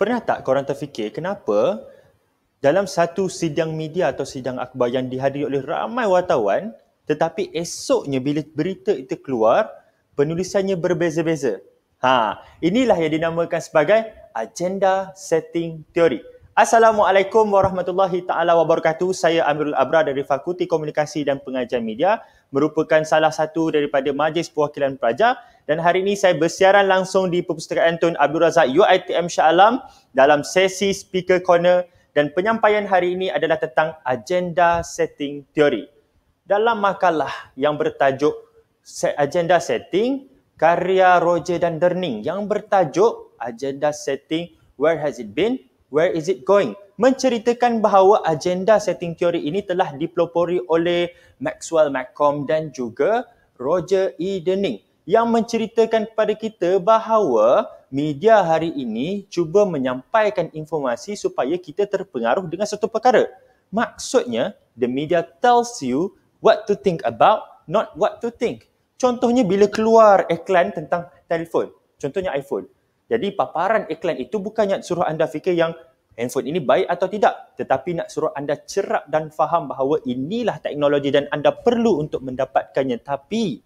Pernah tak korang terfikir kenapa dalam satu sidang media atau sidang akhbar yang dihadiri oleh ramai wartawan tetapi esoknya bila berita itu keluar penulisannya berbeza-beza? Ha, inilah yang dinamakan sebagai agenda setting teori. Assalamualaikum warahmatullahi taala wabarakatuh. Saya Amirul Abra dari Fakulti Komunikasi dan Pengajian Media merupakan salah satu daripada Majlis Perwakilan Pelajar dan hari ini saya bersiaran langsung di Perpustakaan Tun Abdul Razak UITM Shah Alam dalam sesi Speaker Corner dan penyampaian hari ini adalah tentang agenda setting teori. Dalam makalah yang bertajuk Agenda Setting karya Roger dan Derning yang bertajuk Agenda Setting Where Has It Been? Where Is It Going? menceritakan bahawa agenda setting teori ini telah dipelopori oleh Maxwell Maccom dan juga Roger E. Denning yang menceritakan kepada kita bahawa media hari ini cuba menyampaikan informasi supaya kita terpengaruh dengan satu perkara. Maksudnya, the media tells you what to think about, not what to think. Contohnya bila keluar iklan tentang telefon, contohnya iPhone. Jadi paparan iklan itu bukannya suruh anda fikir yang handphone ini baik atau tidak tetapi nak suruh anda cerap dan faham bahawa inilah teknologi dan anda perlu untuk mendapatkannya tapi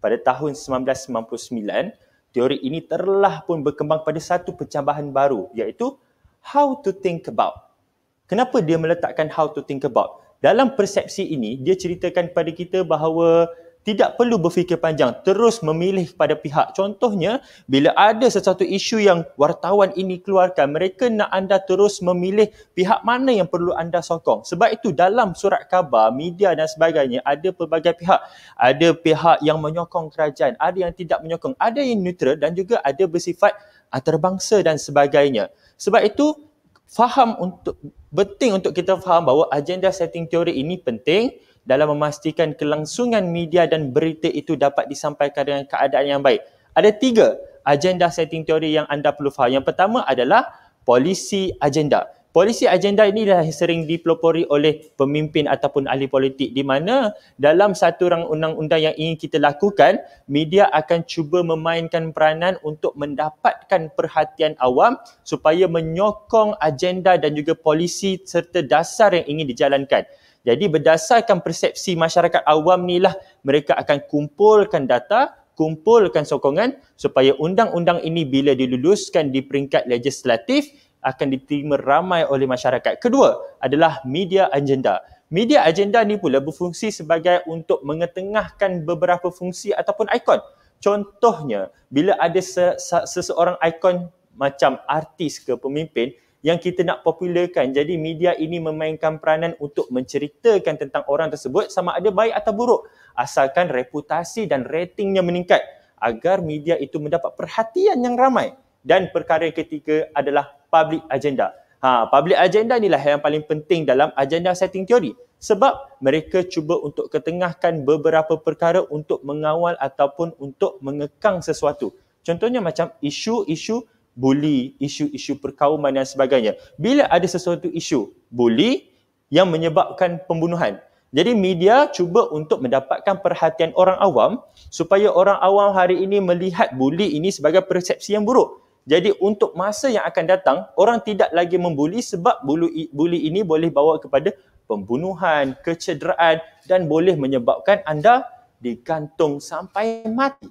pada tahun 1999 teori ini telah pun berkembang pada satu pencambahan baru iaitu how to think about kenapa dia meletakkan how to think about dalam persepsi ini dia ceritakan kepada kita bahawa tidak perlu berfikir panjang terus memilih pada pihak contohnya bila ada sesuatu isu yang wartawan ini keluarkan mereka nak anda terus memilih pihak mana yang perlu anda sokong sebab itu dalam surat khabar media dan sebagainya ada pelbagai pihak ada pihak yang menyokong kerajaan ada yang tidak menyokong ada yang neutral dan juga ada bersifat antarabangsa dan sebagainya sebab itu faham untuk penting untuk kita faham bahawa agenda setting teori ini penting dalam memastikan kelangsungan media dan berita itu dapat disampaikan dengan keadaan yang baik. Ada tiga agenda setting teori yang anda perlu faham. Yang pertama adalah polisi agenda. Polisi agenda ini dah sering dipelopori oleh pemimpin ataupun ahli politik di mana dalam satu rang undang-undang yang ingin kita lakukan, media akan cuba memainkan peranan untuk mendapatkan perhatian awam supaya menyokong agenda dan juga polisi serta dasar yang ingin dijalankan. Jadi berdasarkan persepsi masyarakat awam ni lah mereka akan kumpulkan data, kumpulkan sokongan supaya undang-undang ini bila diluluskan di peringkat legislatif akan diterima ramai oleh masyarakat. Kedua adalah media agenda. Media agenda ni pula berfungsi sebagai untuk mengetengahkan beberapa fungsi ataupun ikon. Contohnya, bila ada seseorang ikon macam artis ke pemimpin yang kita nak popularkan. Jadi media ini memainkan peranan untuk menceritakan tentang orang tersebut sama ada baik atau buruk. Asalkan reputasi dan ratingnya meningkat agar media itu mendapat perhatian yang ramai dan perkara yang ketiga adalah public agenda. Ha, public agenda inilah yang paling penting dalam agenda setting teori sebab mereka cuba untuk ketengahkan beberapa perkara untuk mengawal ataupun untuk mengekang sesuatu. Contohnya macam isu-isu buli, isu-isu perkauman dan sebagainya. Bila ada sesuatu isu buli yang menyebabkan pembunuhan. Jadi media cuba untuk mendapatkan perhatian orang awam supaya orang awam hari ini melihat buli ini sebagai persepsi yang buruk. Jadi untuk masa yang akan datang, orang tidak lagi membuli sebab buli ini boleh bawa kepada pembunuhan, kecederaan dan boleh menyebabkan anda digantung sampai mati.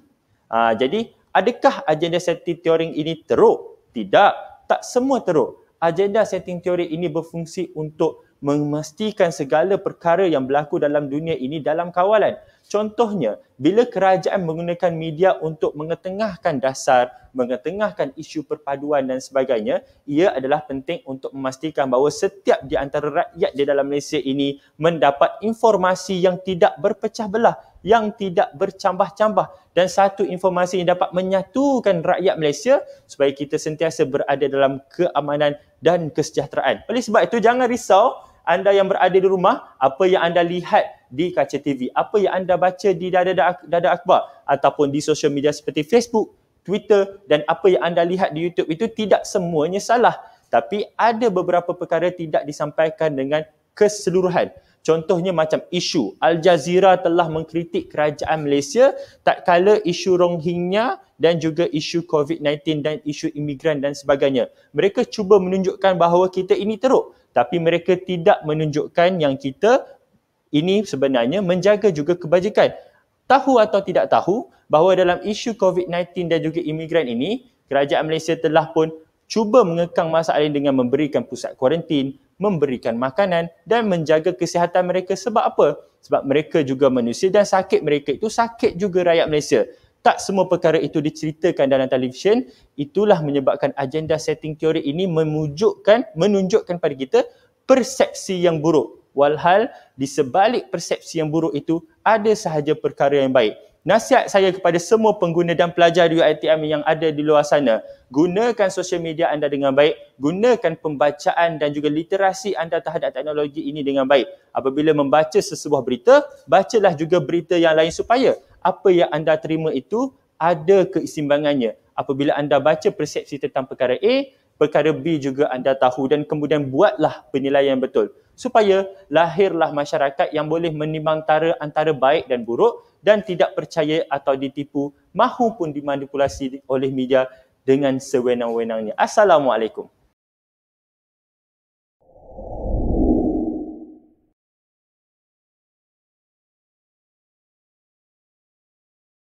Ha, jadi adakah agenda setting teori ini teruk? Tidak, tak semua teruk. Agenda setting teori ini berfungsi untuk memastikan segala perkara yang berlaku dalam dunia ini dalam kawalan. Contohnya, bila kerajaan menggunakan media untuk mengetengahkan dasar, mengetengahkan isu perpaduan dan sebagainya, ia adalah penting untuk memastikan bahawa setiap di antara rakyat di dalam Malaysia ini mendapat informasi yang tidak berpecah belah, yang tidak bercambah-cambah dan satu informasi yang dapat menyatukan rakyat Malaysia supaya kita sentiasa berada dalam keamanan dan kesejahteraan. Oleh sebab itu, jangan risau anda yang berada di rumah, apa yang anda lihat di kaca TV, apa yang anda baca di dada dada akbar ataupun di social media seperti Facebook, Twitter dan apa yang anda lihat di YouTube itu tidak semuanya salah. Tapi ada beberapa perkara tidak disampaikan dengan keseluruhan. Contohnya macam isu Al Jazeera telah mengkritik kerajaan Malaysia tak kala isu Rohingya dan juga isu COVID-19 dan isu imigran dan sebagainya. Mereka cuba menunjukkan bahawa kita ini teruk tapi mereka tidak menunjukkan yang kita ini sebenarnya menjaga juga kebajikan. Tahu atau tidak tahu bahawa dalam isu COVID-19 dan juga imigran ini, kerajaan Malaysia telah pun cuba mengekang masalah ini dengan memberikan pusat kuarantin, memberikan makanan dan menjaga kesihatan mereka sebab apa? Sebab mereka juga manusia dan sakit mereka itu sakit juga rakyat Malaysia. Tak semua perkara itu diceritakan dalam televisyen, itulah menyebabkan agenda setting teori ini memujukkan, menunjukkan pada kita persepsi yang buruk. Walhal, di sebalik persepsi yang buruk itu, ada sahaja perkara yang baik. Nasihat saya kepada semua pengguna dan pelajar UiTM yang ada di luar sana, gunakan sosial media anda dengan baik, gunakan pembacaan dan juga literasi anda terhadap teknologi ini dengan baik. Apabila membaca sesebuah berita, bacalah juga berita yang lain supaya apa yang anda terima itu ada keisimbangannya. Apabila anda baca persepsi tentang perkara A, perkara B juga anda tahu dan kemudian buatlah penilaian betul supaya lahirlah masyarakat yang boleh menimbang tara antara baik dan buruk dan tidak percaya atau ditipu mahupun dimanipulasi oleh media dengan sewenang-wenangnya. Assalamualaikum.